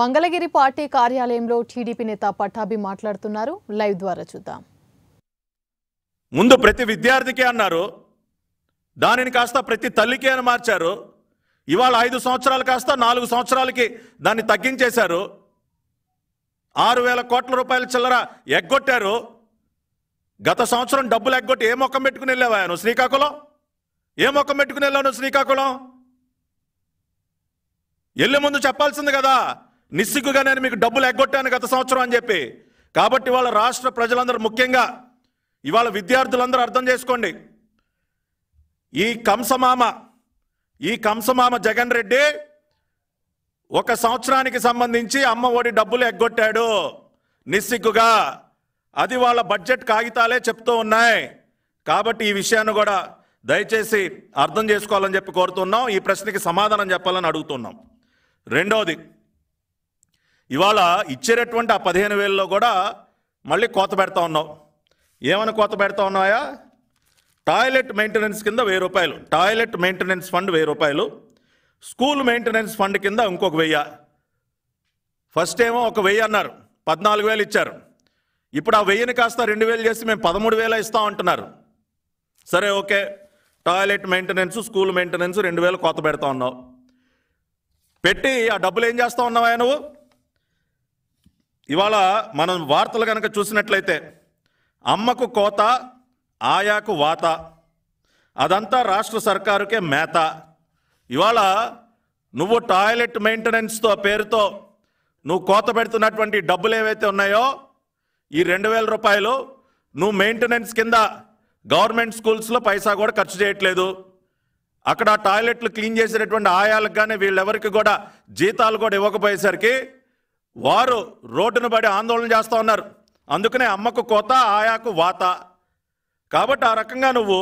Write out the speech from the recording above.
Mangalagiri party కార్యాలయంలో TDP నేత పట్టాభి మాట్లాడుతున్నారు లైవ్ ద్వారా చూద్దాం ముందు ప్రతి విద్యార్థికి అన్నారు దానిని కాస్త ప్రతి తల్లికి అని మార్చారు ఇవాళ ఐదు సంవత్సరాలు కాస్త నాలుగు సంవత్సరాలకి దాన్ని తగ్గించేశారు ఆరు వేల కోట్ల రూపాయల చిల్లర ఎగ్గొట్టారు గత సంవత్సరం డబ్బులు ఎగ్గొట్టి ఏ మొక్కం పెట్టుకుని వెళ్ళావా శ్రీకాకుళం ఏ మొక్కం పెట్టుకుని వెళ్ళాను శ్రీకాకుళం ఎల్లు ముందు చెప్పాల్సింది కదా నిస్సిగ్గుగా నేను మీకు డబ్బులు ఎగ్గొట్టాను గత సంవత్సరం అని చెప్పి కాబట్టి వాళ్ళ రాష్ట్ర ప్రజలందరూ ముఖ్యంగా ఇవాళ విద్యార్థులందరూ అర్థం చేసుకోండి ఈ కంసమామ ఈ కంసమామ జగన్ రెడ్డి ఒక సంవత్సరానికి సంబంధించి అమ్మ ఒడి డబ్బులు ఎగ్గొట్టాడు నిస్సిగ్గుగా అది వాళ్ళ బడ్జెట్ కాగితాలే చెప్తూ ఉన్నాయి కాబట్టి ఈ విషయాన్ని కూడా దయచేసి అర్థం చేసుకోవాలని చెప్పి కోరుతున్నాం ఈ ప్రశ్నకి సమాధానం చెప్పాలని అడుగుతున్నాం రెండవది ఇవాళ ఇచ్చేటటువంటి ఆ పదిహేను వేలలో కూడా మళ్ళీ కోత పెడతా ఉన్నావు ఏమైనా కోత పెడతా ఉన్నాయా టాయిలెట్ మెయింటెనెన్స్ కింద వెయ్యి రూపాయలు టాయిలెట్ మెయింటెనెన్స్ ఫండ్ వెయ్యి రూపాయలు స్కూల్ మెయింటెనెన్స్ ఫండ్ కింద ఇంకొక వెయ్యి ఫస్ట్ ఏమో ఒక వెయ్యి అన్నారు పద్నాలుగు వేలు ఇచ్చారు ఇప్పుడు ఆ వెయ్యిని కాస్త రెండు వేలు చేసి మేము పదమూడు వేల ఇస్తాం అంటున్నారు సరే okay toilet maintenance school maintenance రెండు వేలు కోత పెడతా ఉన్నావు పెట్టి ఆ డబ్బులు ఏం చేస్తా ఉన్నావా నువ్వు ఇవాళ మనం వార్తలు కనుక చూసినట్లయితే అమ్మకు కోత ఆయాకు వాత అదంతా రాష్ట్ర సర్కారుకే మేత ఇవాళ నువ్వు టాయిలెట్ మెయింటెనెన్స్తో పేరుతో నువ్వు కోత పెడుతున్నటువంటి డబ్బులు ఏవైతే ఉన్నాయో ఈ రెండు వేల రూపాయలు నువ్వు మెయింటెనెన్స్ కింద గవర్నమెంట్ స్కూల్స్లో పైసా కూడా ఖర్చు చేయట్లేదు అక్కడ టాయిలెట్లు క్లీన్ చేసేటటువంటి ఆయాలకు కానీ వీళ్ళెవరికి కూడా జీతాలు కూడా ఇవ్వకపోయేసరికి వారు రోడ్డును పడి ఆందోళన చేస్తూ ఉన్నారు అందుకనే అమ్మకు కోత ఆయాకు వాత కాబట్టి ఆ రకంగా నువ్వు